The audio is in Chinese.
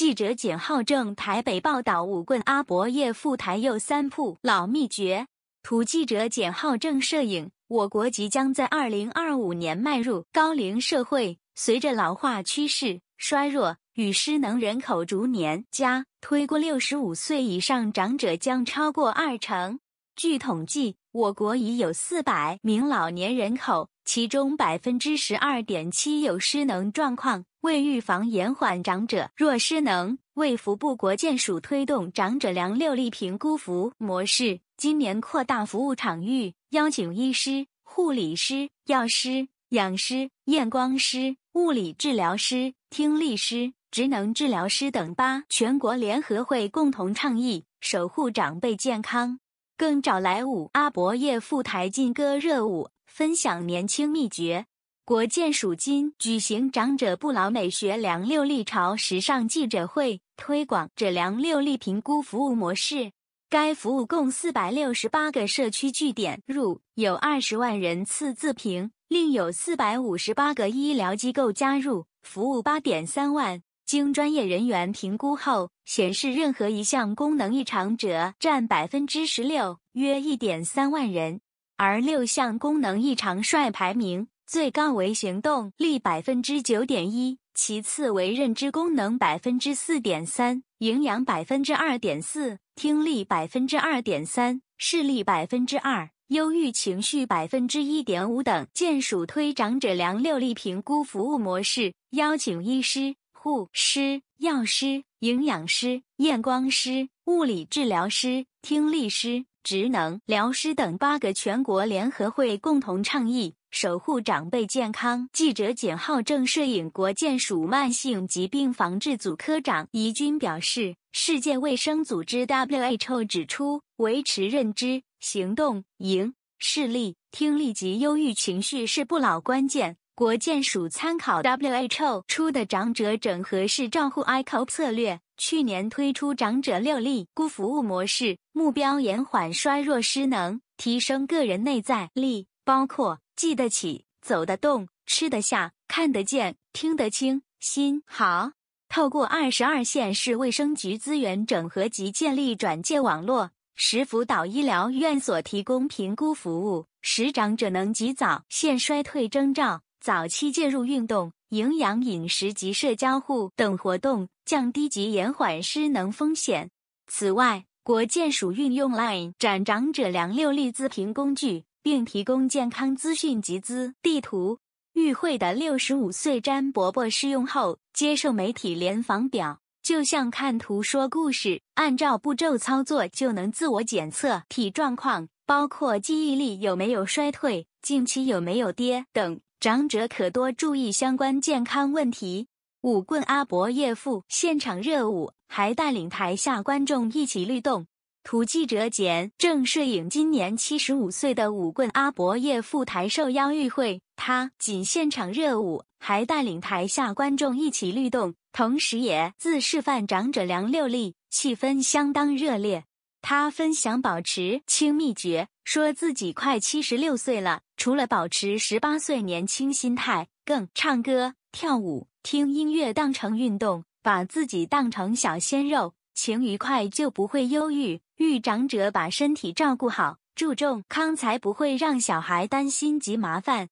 记者简浩正台北报道，五棍阿伯夜赴台右三铺老秘诀。图记者简浩正摄影。我国即将在二零二五年迈入高龄社会，随着老化趋势衰弱与失能人口逐年加推，过六十五岁以上长者将超过二成。据统计，我国已有四百名老年人口，其中百分之十二点七有失能状况。为预防延缓长者弱失能，为服部国健署推动长者粮六力评估服模式，今年扩大服务场域，邀请医师、护理师、药师、养师、验光师、物理治疗师、听力师、职能治疗师等八全国联合会共同倡议守护长辈健康，更找来五阿伯夜赴台劲歌热舞，分享年轻秘诀。国健署今举行长者不老美学梁六立潮时尚记者会，推广者梁六立评估服务模式。该服务共四百六十八个社区据点入，有二十万人次自评，另有四百五十八个医疗机构加入，服务八点三万。经专业人员评估后，显示任何一项功能异常者占百分之十六，约一点三万人，而六项功能异常率排名。最高为行动力百分之九点一，其次为认知功能百分之四点三，营养百分之二点四，听力百分之二点三，视力百分之二，忧郁情绪百分之一点五等。健属推长者量六力评估服务模式，邀请医师、护师、药师、营养师、验光师、物理治疗师、听力师。职能、疗师等八个全国联合会共同倡议守护长辈健康。记者简浩正摄影。国健署慢性疾病防治组科长宜军表示，世界卫生组织 WHO 指出，维持认知、行动、赢视力、听力及忧郁情绪是不老关键。国健署参考 WHO 出的长者整合式照护 ICOP 策略。去年推出长者六力估服务模式，目标延缓衰弱失能，提升个人内在力，包括记得起、走得动、吃得下、看得见、听得清、心好。透过二十二县市卫生局资源整合及建立转介网络，使辅导医疗院所提供评估服务，使长者能及早现衰退征兆。早期介入运动、营养饮食及社交互等活动，降低及延缓失能风险。此外，国健署运用 LINE 展长者量六力自评工具，并提供健康资讯及资地图。与会的65岁詹伯伯试用后，接受媒体联访表，就像看图说故事，按照步骤操作就能自我检测体状况，包括记忆力有没有衰退、近期有没有跌等。长者可多注意相关健康问题。舞棍阿伯叶父现场热舞，还带领台下观众一起律动。图记者简正摄影。今年七十五岁的舞棍阿伯叶父台受邀与会，他仅现场热舞，还带领台下观众一起律动，同时也自示范。长者梁六立，气氛相当热烈。他分享保持轻秘诀。说自己快七十六岁了，除了保持十八岁年轻心态，更唱歌、跳舞、听音乐当成运动，把自己当成小鲜肉，情愉快就不会忧郁。遇长者把身体照顾好，注重康，才不会让小孩担心及麻烦。